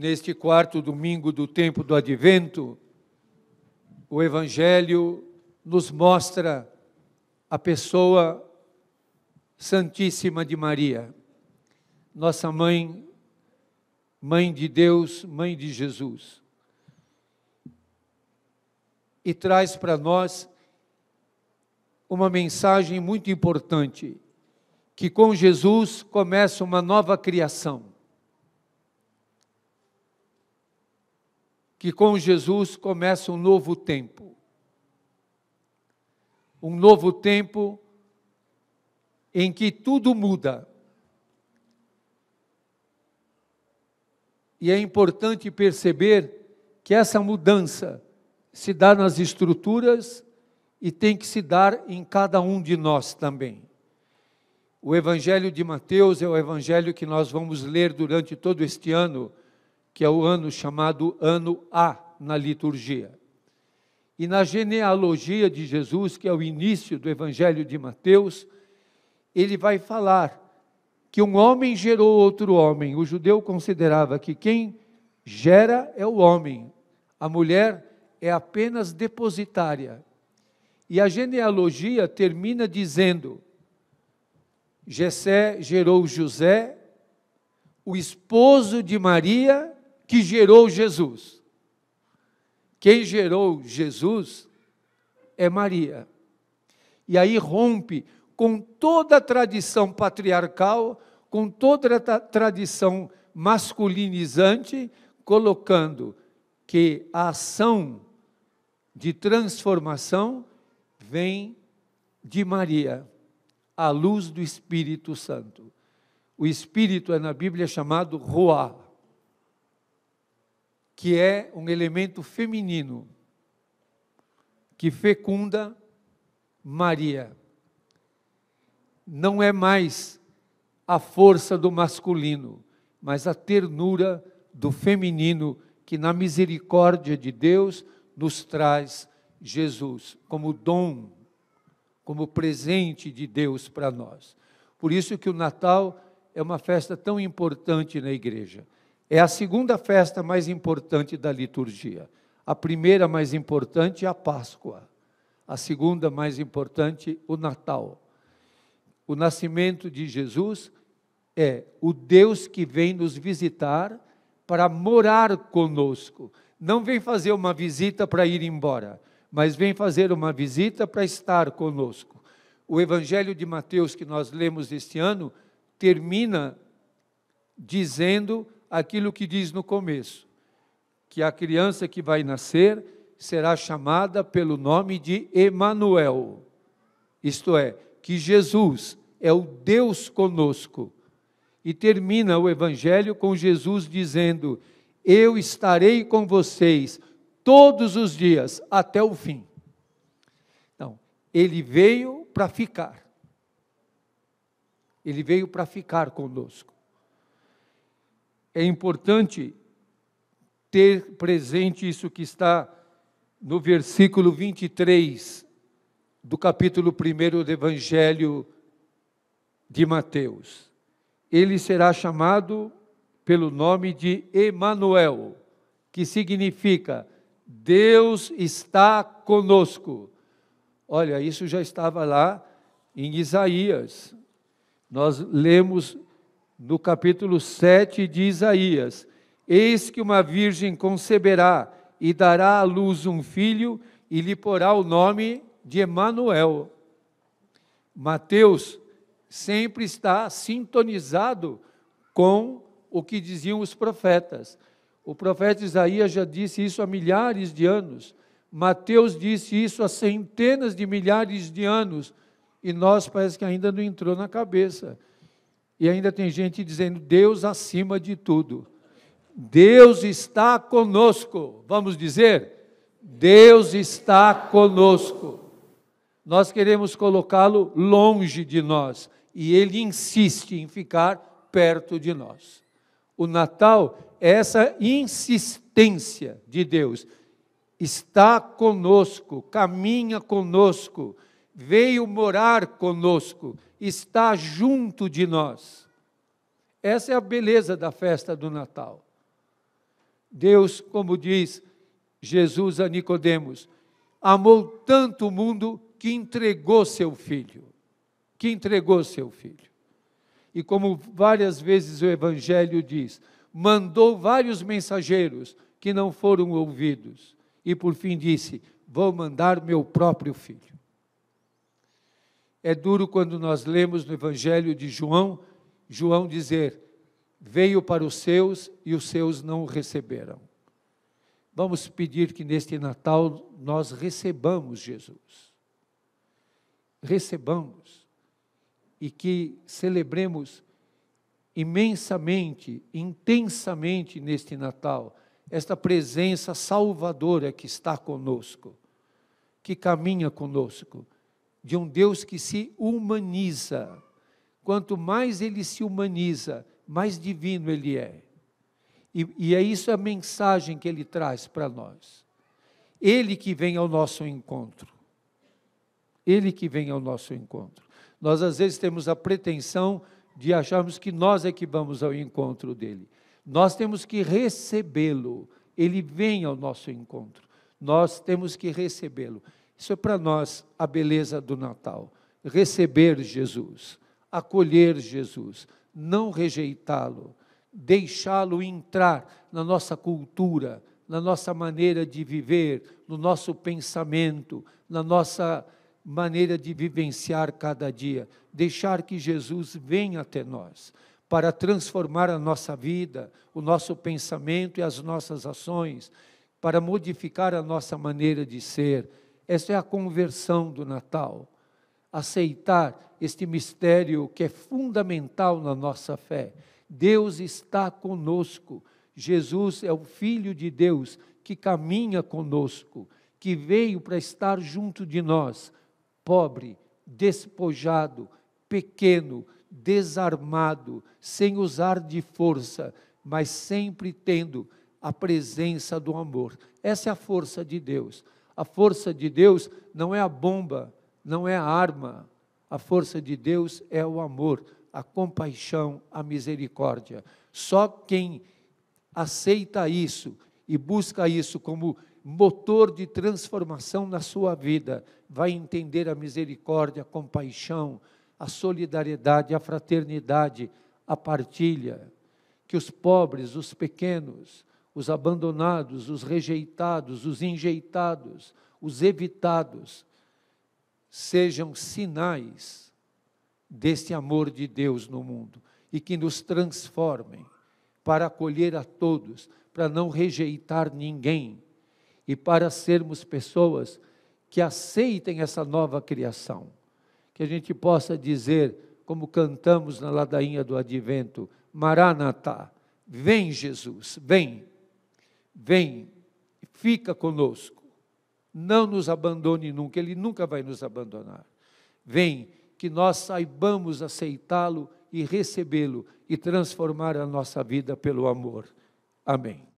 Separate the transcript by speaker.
Speaker 1: neste quarto domingo do tempo do advento, o Evangelho nos mostra a pessoa Santíssima de Maria, nossa mãe, mãe de Deus, mãe de Jesus. E traz para nós uma mensagem muito importante: que com Jesus começa uma nova criação que com Jesus começa um novo tempo. Um novo tempo em que tudo muda. E é importante perceber que essa mudança se dá nas estruturas e tem que se dar em cada um de nós também. O Evangelho de Mateus é o evangelho que nós vamos ler durante todo este ano que é o ano chamado ano A na liturgia. E na genealogia de Jesus, que é o início do Evangelho de Mateus, ele vai falar que um homem gerou outro homem. O judeu considerava que quem gera é o homem, a mulher é apenas depositária. E a genealogia termina dizendo: Jessé gerou José, o esposo de Maria, que gerou Jesus. Quem gerou Jesus é Maria. E aí rompe com toda a tradição patriarcal, com toda a tradição masculinizante, colocando que a ação de transformação vem de Maria, a luz do Espírito Santo. O Espírito é na Bíblia chamado Ruá que é um elemento feminino que fecunda Maria. Não é mais a força do masculino, mas a ternura do feminino que na misericórdia de Deus nos traz Jesus como dom, como presente de Deus para nós. Por isso que o Natal é uma festa tão importante na igreja. É a segunda festa mais importante da liturgia. A primeira mais importante é a Páscoa. A segunda mais importante, o Natal. O nascimento de Jesus é o Deus que vem nos visitar para morar conosco. Não vem fazer uma visita para ir embora, mas vem fazer uma visita para estar conosco. O Evangelho de Mateus que nós lemos este ano termina dizendo aquilo que diz no começo: que a criança que vai nascer será chamada pelo nome de Emanuel. Isto é, que Jesus é o Deus conosco. E termina o evangelho com Jesus dizendo: Eu estarei com vocês todos os dias até o fim. Então, ele veio para ficar. Ele veio para ficar conosco é importante ter presente isso que está no versículo 23 do capítulo 1 do Evangelho de Mateus. Ele será chamado pelo nome de Emanuel, que significa Deus está conosco. Olha, isso já estava lá em Isaías. Nós lemos no capítulo 7 de Isaías: Eis que uma virgem conceberá e dará à luz um filho e lhe porá o nome de Emanuel. Mateus sempre está sintonizado com o que diziam os profetas. O profeta Isaías já disse isso há milhares de anos. Mateus disse isso há centenas de milhares de anos. E nós parece que ainda não entrou na cabeça. E ainda tem gente dizendo: Deus acima de tudo. Deus está conosco. Vamos dizer: Deus está conosco. Nós queremos colocá-lo longe de nós e ele insiste em ficar perto de nós. O Natal é essa insistência de Deus. Está conosco, caminha conosco veio morar conosco, está junto de nós. Essa é a beleza da festa do Natal. Deus, como diz Jesus a Nicodemos, amou tanto o mundo que entregou seu filho, que entregou seu filho. E como várias vezes o evangelho diz, mandou vários mensageiros que não foram ouvidos e por fim disse: "Vou mandar meu próprio filho". É duro quando nós lemos no Evangelho de João, João dizer: Veio para os seus e os seus não o receberam. Vamos pedir que neste Natal nós recebamos Jesus. Recebamos. E que celebremos imensamente, intensamente neste Natal, esta presença salvadora que está conosco, que caminha conosco de um Deus que se humaniza. Quanto mais ele se humaniza, mais divino ele é. E, e é isso a mensagem que ele traz para nós. Ele que vem ao nosso encontro. Ele que vem ao nosso encontro. Nós, às vezes, temos a pretensão de acharmos que nós é que vamos ao encontro dele. Nós temos que recebê-lo. Ele vem ao nosso encontro. Nós temos que recebê-lo. Isso é para nós a beleza do Natal. Receber Jesus, acolher Jesus, não rejeitá-lo, deixá-lo entrar na nossa cultura, na nossa maneira de viver, no nosso pensamento, na nossa maneira de vivenciar cada dia. Deixar que Jesus venha até nós para transformar a nossa vida, o nosso pensamento e as nossas ações, para modificar a nossa maneira de ser essa é a conversão do Natal. Aceitar este mistério que é fundamental na nossa fé. Deus está conosco. Jesus é o Filho de Deus que caminha conosco, que veio para estar junto de nós, pobre, despojado, pequeno, desarmado, sem usar de força, mas sempre tendo a presença do amor. Essa é a força de Deus. A força de Deus não é a bomba, não é a arma. A força de Deus é o amor, a compaixão, a misericórdia. Só quem aceita isso e busca isso como motor de transformação na sua vida, vai entender a misericórdia, a compaixão, a solidariedade, a fraternidade, a partilha. Que os pobres, os pequenos, os abandonados, os rejeitados, os enjeitados, os evitados, sejam sinais deste amor de Deus no mundo e que nos transformem para acolher a todos, para não rejeitar ninguém e para sermos pessoas que aceitem essa nova criação. Que a gente possa dizer, como cantamos na ladainha do advento, Maranatá, vem Jesus, vem. Vem, fica conosco. Não nos abandone nunca, Ele nunca vai nos abandonar. Vem, que nós saibamos aceitá-lo e recebê-lo e transformar a nossa vida pelo amor. Amém.